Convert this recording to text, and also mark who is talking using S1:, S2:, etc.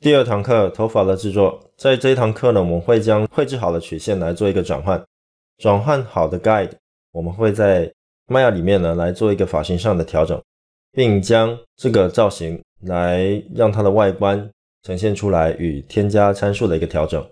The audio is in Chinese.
S1: 第二堂课，头发的制作。在这一堂课呢，我们会将绘制好的曲线来做一个转换，转换好的 Guide，我们会在 Maya 里面呢来做一个发型上的调整，并将这个造型来让它的外观呈现出来，与添加参数的一个调整。